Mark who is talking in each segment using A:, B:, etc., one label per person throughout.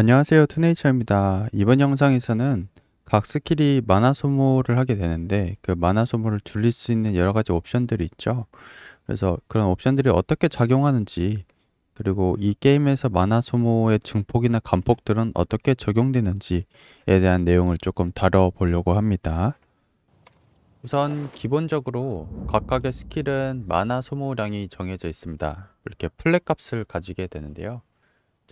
A: 안녕하세요 투네이처입니다 이번 영상에서는 각 스킬이 만화 소모를 하게 되는데 그 만화 소모를 줄일 수 있는 여러 가지 옵션들이 있죠 그래서 그런 옵션들이 어떻게 작용하는지 그리고 이 게임에서 만화 소모의 증폭이나 감폭들은 어떻게 적용되는지에 대한 내용을 조금 다뤄보려고 합니다 우선 기본적으로 각각의 스킬은 만화 소모량이 정해져 있습니다 이렇게 플랫 값을 가지게 되는데요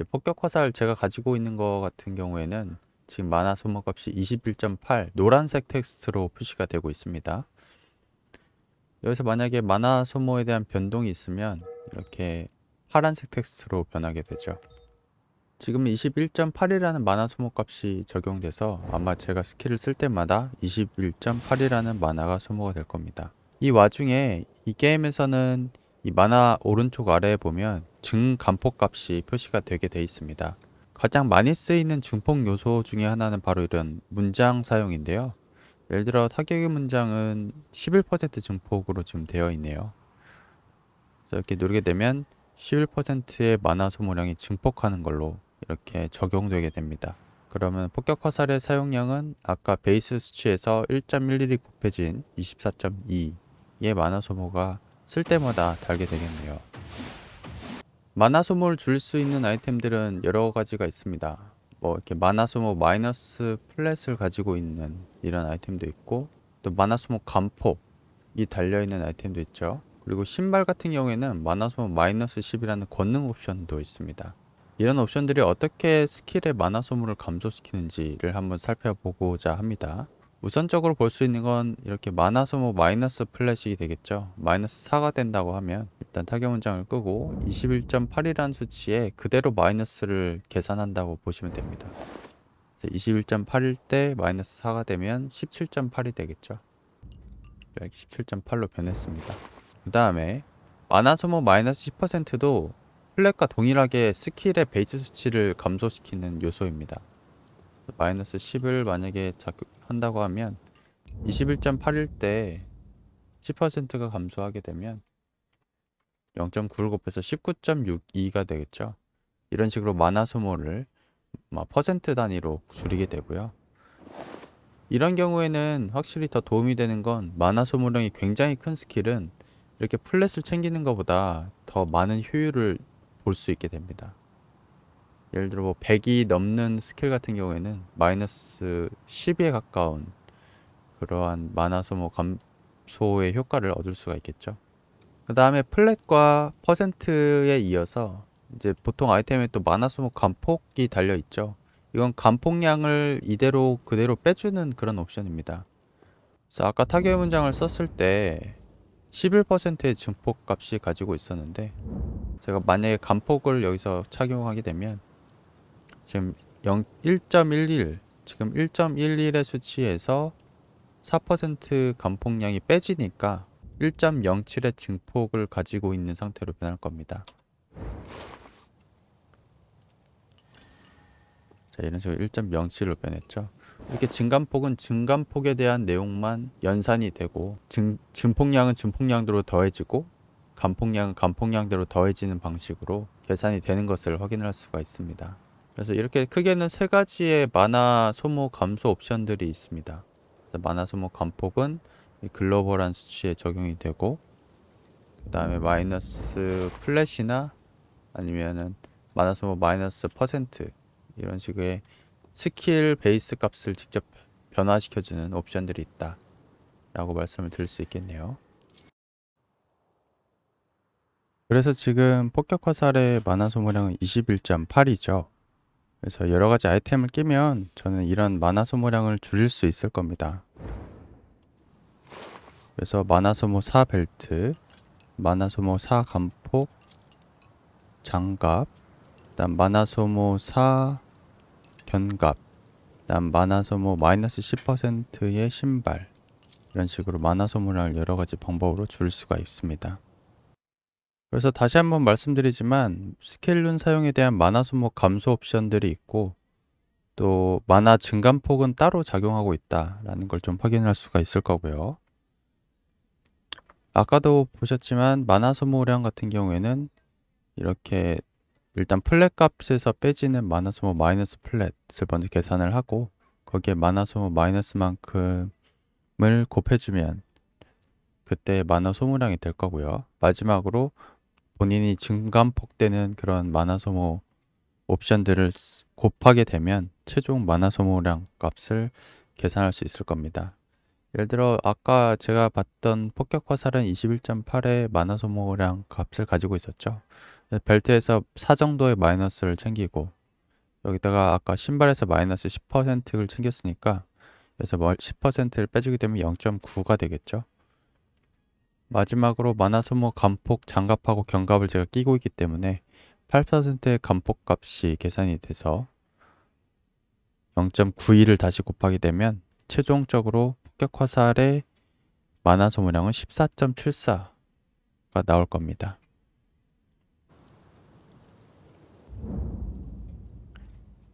A: 폭격 화살 제가 가지고 있는 것 같은 경우에는 지금 만화 소모값이 21.8 노란색 텍스트로 표시가 되고 있습니다. 여기서 만약에 만화 소모에 대한 변동이 있으면 이렇게 파란색 텍스트로 변하게 되죠. 지금 21.8이라는 만화 소모값이 적용돼서 아마 제가 스킬을 쓸 때마다 21.8이라는 만화가 소모가 될 겁니다. 이 와중에 이 게임에서는 이 만화 오른쪽 아래에 보면 증감폭값이 표시가 되게 되어 있습니다. 가장 많이 쓰이는 증폭 요소 중에 하나는 바로 이런 문장 사용인데요. 예를 들어 타격의 문장은 11% 증폭으로 지금 되어 있네요. 이렇게 누르게 되면 11%의 만화 소모량이 증폭하는 걸로 이렇게 적용되게 됩니다. 그러면 폭격 화살의 사용량은 아까 베이스 수치에서 1.11이 곱해진 24.2의 만화 소모가 쓸 때마다 달게 되겠네요. 만화 소모를 줄 수 있는 아이템들은 여러 가지가 있습니다. 뭐 이렇게 만화 소모 마이너스 플랫을 가지고 있는 이런 아이템도 있고 또 만화 소모 간폭이 달려있는 아이템도 있죠. 그리고 신발 같은 경우에는 만화 소모 마이너스 10이라는 권능 옵션도 있습니다. 이런 옵션들이 어떻게 스킬의 만화 소모를 감소시키는지를 한번 살펴보고자 합니다. 우선적으로 볼 수 있는 건 이렇게 만화 소모 뭐 마이너스 플래시 되겠죠 마이너스 4가 된다고 하면 일단 타격 문장을 끄고 21.8이라는 수치에 그대로 마이너스를 계산한다고 보시면 됩니다 21.8일 때 마이너스 4가 되면 17.8이 되겠죠 17.8로 변했습니다 그 다음에 마나 소모 뭐 마이너스 10%도 플랫과 동일하게 스킬의 베이스 수치를 감소시키는 요소입니다 마이너스 10을 만약에 자, 한다고 하면 21.8일 때 10%가 감소하게 되면 0.9를 곱해서 19.62가 되겠죠. 이런 식으로 만화 소모를 뭐 퍼센트 단위로 줄이게 되고요. 이런 경우에는 확실히 더 도움이 되는 건 만화 소모량이 굉장히 큰 스킬은 이렇게 플랫을 챙기는 것보다 더 많은 효율을 볼 수 있게 됩니다. 예를 들어 뭐 100이 넘는 스킬 같은 경우에는 마이너스 10에 가까운 그러한 만화 소모 뭐 감소의 효과를 얻을 수가 있겠죠. 그 다음에 플랫과 퍼센트에 이어서 이제 보통 아이템에 또 만화 소모 뭐 감폭이 달려 있죠. 이건 감폭량을 이대로 그대로 빼주는 그런 옵션입니다. 그래서 아까 타격 문장을 썼을 때 11%의 증폭 값이 가지고 있었는데 제가 만약에 감폭을 여기서 착용하게 되면 지금 0, 1.11 지금 1.11의 수치에서 4% 감폭량이 빼지니까 1.07의 증폭을 가지고 있는 상태로 변할 겁니다. 자, 이런 식으로 1.07로 변했죠. 이렇게 증감폭은 증감폭에 대한 내용만 연산이 되고 증, 증폭량은 증폭량대로 더해지고 감폭량은 감폭량대로 더해지는 방식으로 계산이 되는 것을 확인할 수가 있습니다. 그래서 이렇게 크게는 세 가지의 만화 소모 감소 옵션들이 있습니다. 만화 소모 감폭은 글로벌한 수치에 적용이 되고 그 다음에 마이너스 플랫이나 아니면은 만화 소모 마이너스 퍼센트 이런 식의 스킬 베이스 값을 직접 변화시켜주는 옵션들이 있다 라고 말씀을 드릴 수 있겠네요. 그래서 지금 폭격화살의 만화 소모량은 21.8이죠. 그래서 여러 가지 아이템을 끼면 저는 이런 만화 소모량을 줄일 수 있을 겁니다. 그래서 만화 소모 4 벨트, 만화 소모 4 간폭, 장갑, 일단 만화 소모 4 견갑, 일단 만화 소모 마이너스 10%의 신발 이런 식으로 만화 소모량을 여러 가지 방법으로 줄일 수가 있습니다. 그래서 다시 한번 말씀드리지만 스케일룬 사용에 대한 만화 소모 감소 옵션들이 있고 또 만화 증감폭은 따로 작용하고 있다라는 걸 좀 확인할 수가 있을 거고요. 아까도 보셨지만 만화 소모량 같은 경우에는 이렇게 일단 플랫 값에서 빼지는 만화 소모 마이너스 플랫을 먼저 계산을 하고 거기에 만화 소모 마이너스만큼을 곱해주면 그때 만화 소모량이 될 거고요. 마지막으로 본인이 증감폭되는 그런 만화 소모 옵션들을 곱하게 되면 최종 만화 소모량 값을 계산할 수 있을 겁니다. 예를 들어 아까 제가 봤던 폭격 화살은 21.8의 만화 소모량 값을 가지고 있었죠. 벨트에서 4 정도의 마이너스를 챙기고 여기다가 아까 신발에서 마이너스 10%를 챙겼으니까 그래서 10%를 뭐 빼주게 되면 0.9가 되겠죠. 마지막으로 만화소모 감폭 장갑하고 견갑을 제가 끼고 있기 때문에 8%의 감폭 값이 계산이 돼서 0.92를 다시 곱하게 되면 최종적으로 폭격 화살의 만화 소모량은 14.74가 나올 겁니다.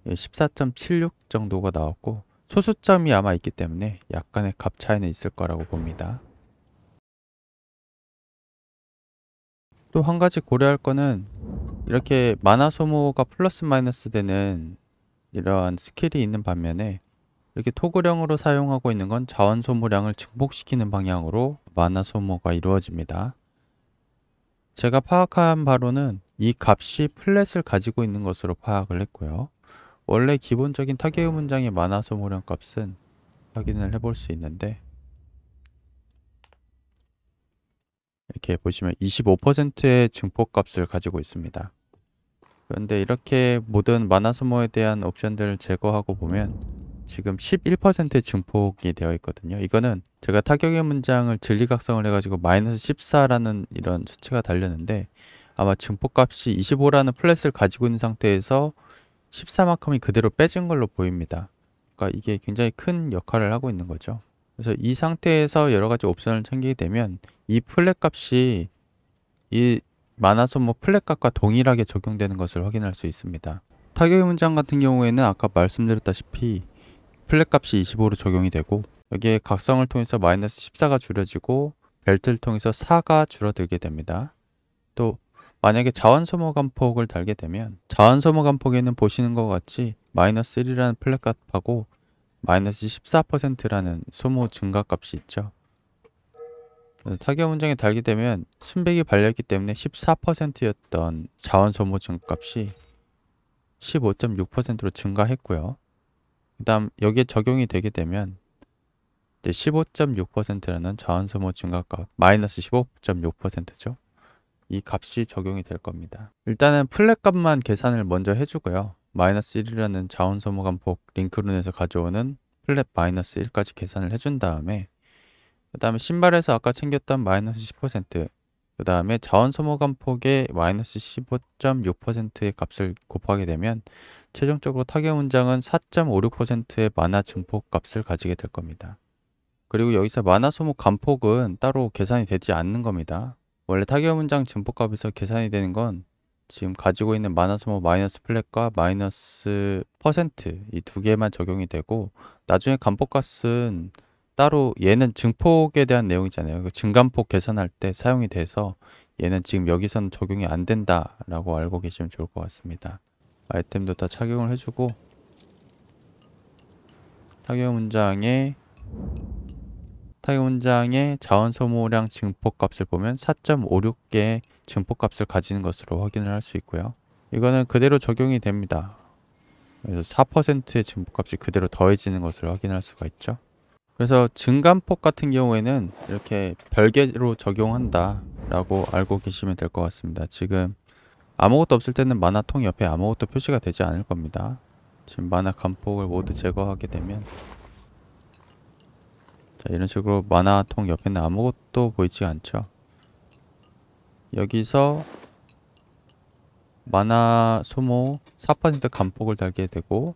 A: 14.76 예, 정도가 나왔고 소수점이 아마 있기 때문에 약간의 값 차이는 있을 거라고 봅니다. 또한 가지 고려할 거는 이렇게 만화 소모가 플러스 마이너스 되는 이러한 스킬이 있는 반면에 이렇게 토그령으로 사용하고 있는 건 자원 소모량을 증폭시키는 방향으로 만화 소모가 이루어집니다. 제가 파악한 바로는 이 값이 플랫을 가지고 있는 것으로 파악을 했고요. 원래 기본적인 타계의 문장의 만화 소모량 값은 확인을 해볼 수 있는데 이렇게 보시면 25%의 증폭값을 가지고 있습니다. 그런데 이렇게 모든 만화 소모에 대한 옵션들을 제거하고 보면 지금 11%의 증폭이 되어 있거든요. 이거는 제가 타격의 문장을 진리각성을 해가지고 마이너스 14라는 이런 수치가 달렸는데 아마 증폭값이 25라는 플랫을 가지고 있는 상태에서 14만큼이 그대로 빼진 걸로 보입니다. 그러니까 이게 굉장히 큰 역할을 하고 있는 거죠. 그래서 이 상태에서 여러 가지 옵션을 챙기게 되면 이 플랫 값이 이 많아서 뭐 플랫 값과 동일하게 적용되는 것을 확인할 수 있습니다. 타격의 문장 같은 경우에는 아까 말씀드렸다시피 플랫 값이 25로 적용이 되고 여기에 각성을 통해서 마이너스 14가 줄어지고 벨트를 통해서 4가 줄어들게 됩니다. 또 만약에 자원 소모 간폭을 달게 되면 자원 소모 간폭에는 보시는 것 같이 마이너스 1이라는 플랫 값하고 마이너스 14%라는 소모 증가값이 있죠. 타격 문장에 달게 되면 순백이 발렸기 때문에 14%였던 자원 소모 증값이 가 15.6%로 증가했고요. 그 다음 여기에 적용이 되게 되면 15.6%라는 자원 소모 증가값 마이너스 15.6%죠. 이 값이 적용이 될 겁니다. 일단은 플랫 값만 계산을 먼저 해주고요. 마이너스 1이라는 자원소모감폭 링크룬에서 가져오는 플랫 마이너스 1까지 계산을 해준 다음에 그 다음에 신발에서 아까 챙겼던 마이너스 10%그 다음에 자원소모감폭의 마이너스 15.6%의 값을 곱하게 되면 최종적으로 타격 문장은 4.56%의 만화 증폭 값을 가지게 될 겁니다. 그리고 여기서 만화 소모 감폭은 따로 계산이 되지 않는 겁니다. 원래 타격 문장 증폭값에서 계산이 되는 건 지금 가지고 있는 마나스모 뭐 마이너스 플랫과 마이너스 퍼센트 이 두 개만 적용이 되고 나중에 간폭값은 따로 얘는 증폭에 대한 내용이잖아요. 그 증감폭 계산할 때 사용이 돼서 얘는 지금 여기서는 적용이 안 된다라고 알고 계시면 좋을 것 같습니다. 아이템도 다 착용을 해주고 타격 문장의 타격 문장의 자원 소모량 증폭값을 보면 4.56개 증폭값을 가지는 것으로 확인을 할 수 있고요. 이거는 그대로 적용이 됩니다. 그래서 4%의 증폭값이 그대로 더해지는 것을 확인할 수가 있죠. 그래서 증감폭 같은 경우에는 이렇게 별개로 적용한다 라고 알고 계시면 될 것 같습니다. 지금 아무것도 없을 때는 만화통 옆에 아무것도 표시가 되지 않을 겁니다. 지금 만화 감폭을 모두 제거하게 되면 자, 이런 식으로 만화통 옆에는 아무것도 보이지 않죠. 여기서 만화 소모 4%간폭을 달게 되고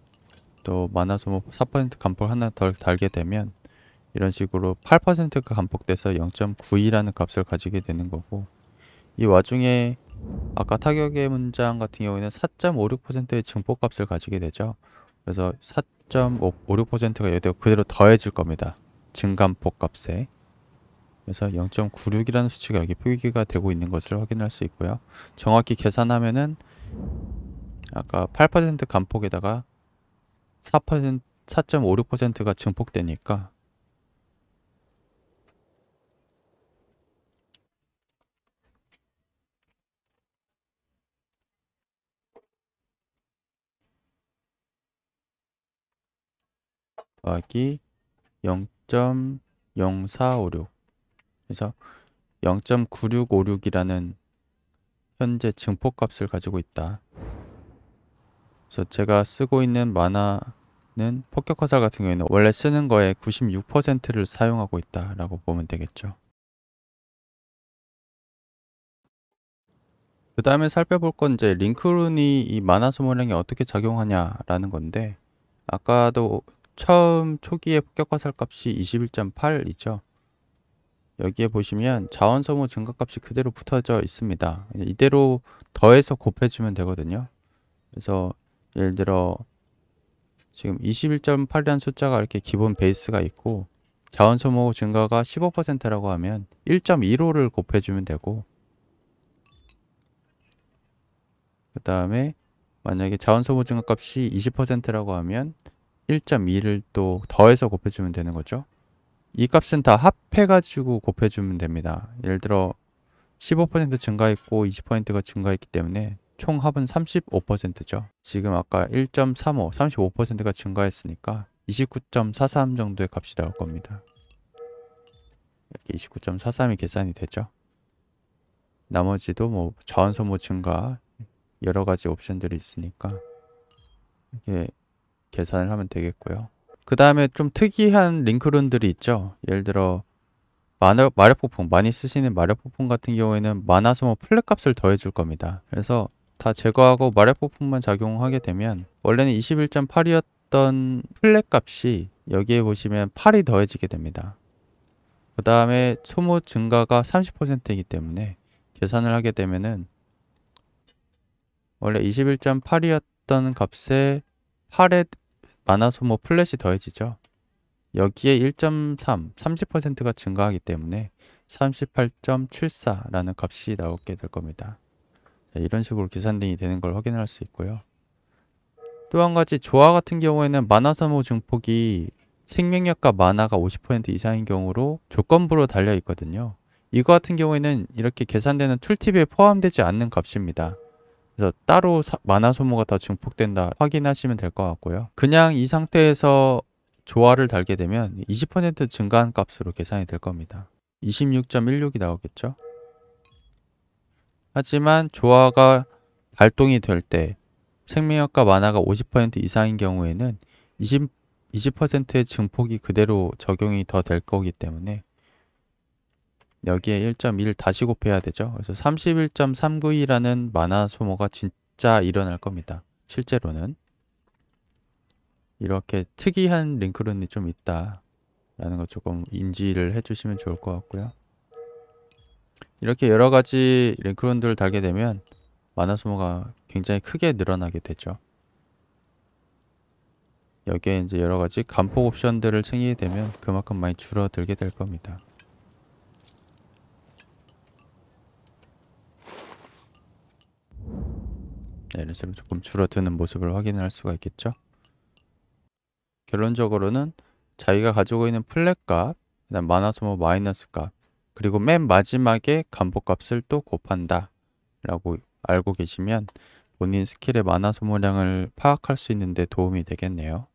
A: 또 만화 소모 4%간폭 하나 덜 달게 되면 이런 식으로 8%가 간폭돼서 0.92라는 값을 가지게 되는 거고 이 와중에 아까 타격의 문장 같은 경우에는 4.56%의 증폭값을 가지게 되죠 그래서 4.56%가 여기다 그대로 더해질 겁니다 증간폭 값에 그래서 0.96이라는 수치가 여기 표기가 되고 있는 것을 확인할 수 있고요. 정확히 계산하면은 아까 8% 감폭에다가 4% 4.56%가 증폭되니까 더하기 0.0456 그래서 0.9656이라는 현재 증폭값을 가지고 있다. 그래서 제가 쓰고 있는 만화는 폭격화살 같은 경우에는 원래 쓰는 거에 96%를 사용하고 있다라고 보면 되겠죠. 그 다음에 살펴볼 건 이제 링크룬이 이 만화 소모량에 어떻게 작용하냐라는 건데 아까도 처음 초기에 폭격화살 값이 21.8이죠. 여기에 보시면 자원소모 증가값이 그대로 붙어져 있습니다. 이대로 더해서 곱해주면 되거든요. 그래서 예를 들어 지금 21.8이라는 숫자가 이렇게 기본 베이스가 있고 자원소모 증가가 15%라고 하면 1.15를 곱해주면 되고 그 다음에 만약에 자원소모 증가값이 20%라고 하면 1.2를 또 더해서 곱해주면 되는 거죠. 이 값은 다 합해가지고 곱해주면 됩니다. 예를 들어 15% 증가했고 20%가 증가했기 때문에 총 합은 35%죠. 지금 아까 1.35, 35%가 증가했으니까 29.43 정도의 값이 나올 겁니다. 이렇게 29.43이 계산이 되죠. 나머지도 뭐 자원소모 증가 여러 가지 옵션들이 있으니까 이게 예, 계산을 하면 되겠고요. 그 다음에 좀 특이한 링크룬들이 있죠. 예를 들어 마력, 마력폭풍, 많이 쓰시는 마력폭풍 같은 경우에는 마나소모 뭐 플랫값을 더해줄 겁니다. 그래서 다 제거하고 마력폭풍만 작용하게 되면 원래는 21.8이었던 플랫값이 여기에 보시면 8이 더해지게 됩니다. 그 다음에 소모 증가가 30%이기 때문에 계산을 하게 되면은 원래 21.8이었던 값에 8에 많아서 뭐 플랫이 더해지죠. 여기에 1.3, 30%가 증가하기 때문에 38.74라는 값이 나오게 될 겁니다. 네, 이런 식으로 계산등이 되는 걸 확인할 수 있고요. 또 한 가지 조화 같은 경우에는 만화 소모 증폭이 생명력과 만화가 50% 이상인 경우로 조건부로 달려 있거든요. 이거 같은 경우에는 이렇게 계산되는 툴팁에 포함되지 않는 값입니다. 그래서 따로 만화 소모가 다 증폭된다 확인하시면 될 것 같고요. 그냥 이 상태에서 조화를 달게 되면 20% 증가한 값으로 계산이 될 겁니다. 26.16이 나오겠죠? 하지만 조화가 발동이 될 때 생명력과 만화가 50% 이상인 경우에는 20%의 증폭이 그대로 적용이 더 될 거기 때문에 여기에 1.1 다시 곱해야 되죠. 그래서 31.392라는 만화 소모가 진짜 일어날 겁니다. 실제로는. 이렇게 특이한 링크룬이 좀 있다라는 것 조금 인지를 해주시면 좋을 것 같고요. 이렇게 여러 가지 링크룬들을 달게 되면 만화 소모가 굉장히 크게 늘어나게 되죠. 여기에 이제 여러 가지 간폭 옵션들을 챙기게 되면 그만큼 많이 줄어들게 될 겁니다. 이런 식으로 조금 줄어드는 모습을 확인할 수가 있겠죠. 결론적으로는 자기가 가지고 있는 플랫 값, 그다음 마나소모 마이너스 값, 그리고 맨 마지막에 간복 값을 또 곱한다 라고 알고 계시면 본인 스킬의 만화 소모량을 파악할 수 있는데 도움이 되겠네요.